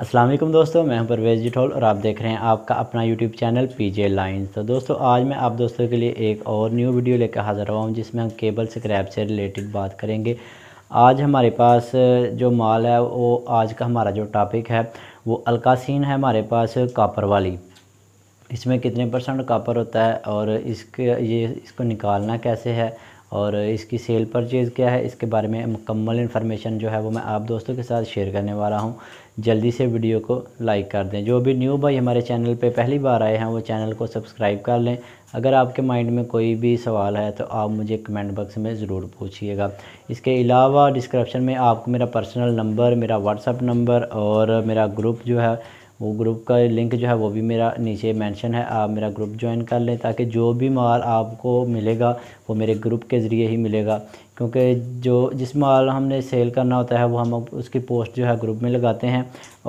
असलम दोस्तों मैं हूं परवेज जिठोल और आप देख रहे हैं आपका अपना YouTube channel P J lines तो दोस्तों आज मैं आप दोस्तों के लिए एक और न्यू वीडियो लेकर हाज़िर हुआ हूं जिसमें हम केबल स्क्रैप से रिलेटेड बात करेंगे आज हमारे पास जो माल है वो आज का हमारा जो टॉपिक है वो अलकासीन है हमारे पास कापर वाली इसमें कितने परसेंट कापर होता है और इसके ये इसको निकालना कैसे है और इसकी सेल परचेज़ क्या है इसके बारे में मुकम्मल इन्फॉर्मेशन जो है वो मैं आप दोस्तों के साथ शेयर करने वाला हूँ जल्दी से वीडियो को लाइक कर दें जो भी न्यू भाई हमारे चैनल पे पहली बार आए हैं वो चैनल को सब्सक्राइब कर लें अगर आपके माइंड में कोई भी सवाल है तो आप मुझे कमेंट बॉक्स में ज़रूर पूछिएगा इसके अलावा डिस्क्रिप्शन में आपको मेरा पर्सनल नंबर मेरा व्हाट्सअप नंबर और मेरा ग्रुप जो है वो ग्रुप का लिंक जो है वो भी मेरा नीचे मेंशन है आप मेरा ग्रुप ज्वाइन कर लें ताकि जो भी माल आपको मिलेगा वो मेरे ग्रुप के ज़रिए ही मिलेगा क्योंकि जो जिस माल हमने सेल करना होता है वो हम उसकी पोस्ट जो है ग्रुप में लगाते हैं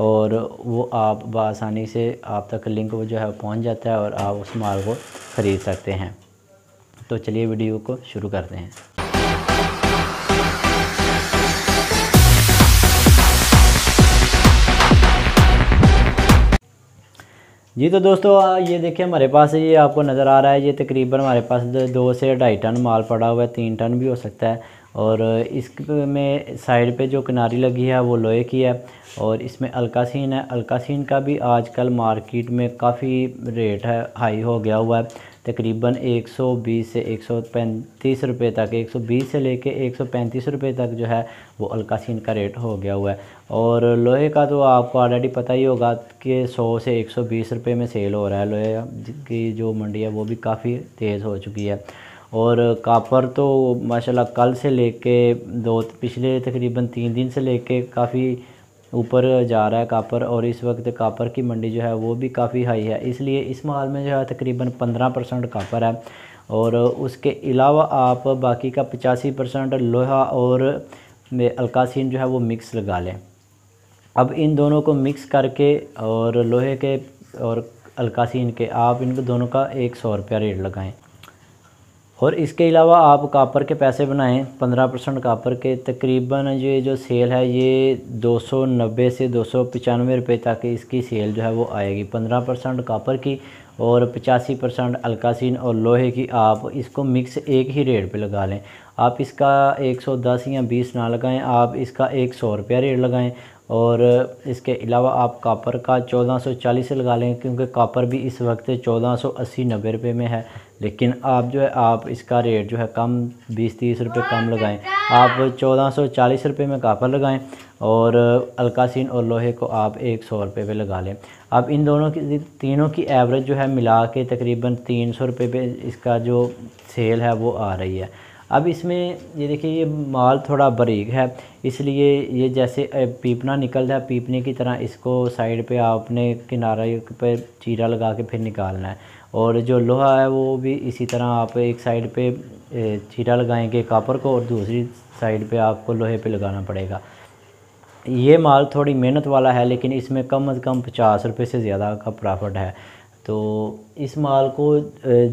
और वो आप बसानी से आप तक लिंक वो जो है पहुंच जाता है और आप उस माल को ख़रीद सकते हैं तो चलिए वीडियो को शुरू करते हैं जी तो दोस्तों ये देखिए हमारे पास ये आपको नज़र आ रहा है ये तकरीबन हमारे पास दो से ढाई टन माल पड़ा हुआ है तीन टन भी हो सकता है और इस में साइड पे जो किनारी लगी है वो लोहे की है और इसमें अलकासीन है अलकासीन का भी आजकल मार्केट में काफ़ी रेट है हाई हो गया हुआ है तकरीबन 120 से 135 रुपए तक 120 से लेके 135 रुपए तक जो है वो अलकासीन का रेट हो गया हुआ है और लोहे का तो आपको ऑलरेडी पता ही होगा कि 100 से 120 रुपए में सेल हो रहा है लोहे की जो मंडी है वो भी काफ़ी तेज़ हो चुकी है और कापर तो माशाल्लाह कल से लेके दो पिछले तकरीबन तीन दिन से लेके काफ़ी ऊपर जा रहा है कापर और इस वक्त कापर की मंडी जो है वो भी काफ़ी हाई है इसलिए इस माल में जो है तकरीबन पंद्रह परसेंट कापर है और उसके अलावा आप बाकी का पचासी परसेंट लोहा और अलकासीन जो है वो मिक्स लगा लें अब इन दोनों को मिक्स करके और लोहे के और अलकासीन के आप इन दोनों का एक सौ रुपया रेट लगाएँ और इसके अलावा आप कापर के पैसे बनाएं पंद्रह परसेंट कापर के तकरीबन ये जो सेल है ये दो सौ नब्बे से दो सौ पचानवे रुपये तक इसकी सेल जो है वो आएगी पंद्रह परसेंट कापर की और पचासी परसेंट अलकासिन और लोहे की आप इसको मिक्स एक ही रेट पे लगा लें आप इसका एक सौ दस या बीस ना लगाएं आप इसका एक सौ रुपया रेट लगाएं और इसके अलावा आप कापर का 1440 से लगा लेंगे क्योंकि कापर भी इस वक्त 1480 नब्बे रुपये में है लेकिन आप जो है आप इसका रेट जो है कम 20-30 रुपये कम लगाएं आप 1440 रुपये में कापर लगाएं और अलकासिन और लोहे को आप एक सौ रुपये पर लगा लें अब इन दोनों की तीनों की एवरेज जो है मिला के तकरीबन तीन सौ रुपये पर इसका जो सेल है वो आ रही है अब इसमें ये देखिए ये माल थोड़ा बारीक है इसलिए ये जैसे पीपना निकलता है पीपने की तरह इसको साइड पे आपने किनारे पे चीरा लगा के फिर निकालना है और जो लोहा है वो भी इसी तरह आप एक साइड पे चीरा लगाएंगे कापर को और दूसरी साइड पे आपको लोहे पे लगाना पड़ेगा ये माल थोड़ी मेहनत वाला है लेकिन इसमें कम अज़ कम पचास रुपये से ज़्यादा का प्रॉफिट है तो इस माल को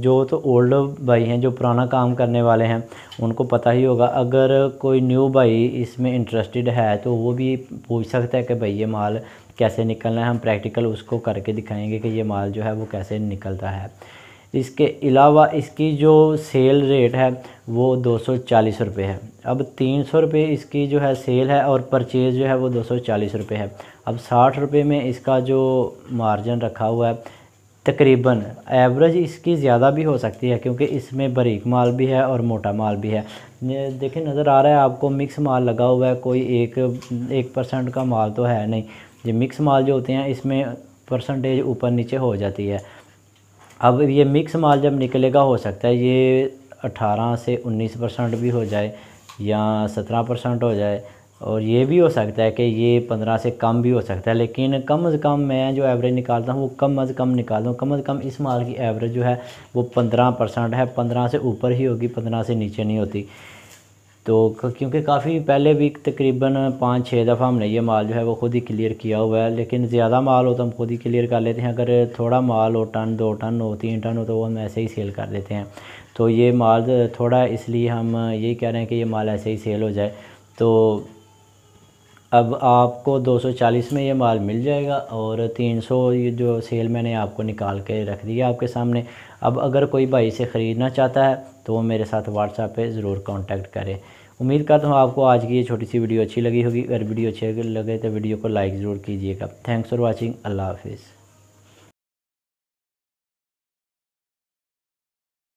जो तो ओल्ड भाई हैं जो पुराना काम करने वाले हैं उनको पता ही होगा अगर कोई न्यू भाई इसमें इंटरेस्टेड है तो वो भी पूछ सकता है कि भाई ये माल कैसे निकलना है हम प्रैक्टिकल उसको करके दिखाएंगे कि ये माल जो है वो कैसे निकलता है इसके अलावा इसकी जो सेल रेट है वो दो सौ चालीस रुपये है अब तीन सौ रुपये इसकी जो है सेल है और परचेज़ जो है वो दो सौ चालीस रुपये है अब साठ रुपये में इसका जो मार्जिन रखा हुआ है तकरीबन एवरेज इसकी ज़्यादा भी हो सकती है क्योंकि इसमें बारीक माल भी है और मोटा माल भी है देखिए नज़र आ रहा है आपको मिक्स माल लगा हुआ है कोई एक एक परसेंट का माल तो है नहीं जो मिक्स माल जो होते हैं इसमें परसेंटेज ऊपर नीचे हो जाती है अब ये मिक्स माल जब निकलेगा हो सकता है ये अठारह से उन्नीस परसेंट भी हो जाए या सत्रह परसेंट हो जाए और ये भी हो सकता है कि ये पंद्रह से कम भी हो सकता है लेकिन कम अज़ कम मैं जो एवरेज निकालता हूँ वो कम अज़ कम निकालता हूँ कम अज़ कम इस माल की एवरेज जो है वो पंद्रह परसेंट है पंद्रह से ऊपर ही होगी पंद्रह से नीचे नहीं होती तो क्योंकि काफ़ी पहले भी तकरीबन पाँच छः दफ़ा हमने ये माल जो है वो ख़ुद ही क्लियर किया हुआ है लेकिन ज़्यादा माल हो तो हम खुद ही क्लियर कर लेते हैं अगर थोड़ा माल हो टन दो टन हो तीन टन हो तो वो हम ऐसे ही सेल कर देते हैं तो ये माल थोड़ा इसलिए हम यही कह रहे हैं कि ये माल ऐसे ही सेल हो जाए तो अब आपको 240 में ये माल मिल जाएगा और 300 ये जो सेल मैंने आपको निकाल के रख दिया आपके सामने अब अगर कोई भाई से ख़रीदना चाहता है तो वो मेरे साथ व्हाट्सएप पे ज़रूर कांटेक्ट करें उम्मीद करता हूँ आपको आज की ये छोटी सी वीडियो अच्छी लगी होगी अगर वीडियो अच्छी लगे तो वीडियो को लाइक ज़रूर कीजिएगा थैंक्स फॉर वॉचिंग अल्लाह हाफिज़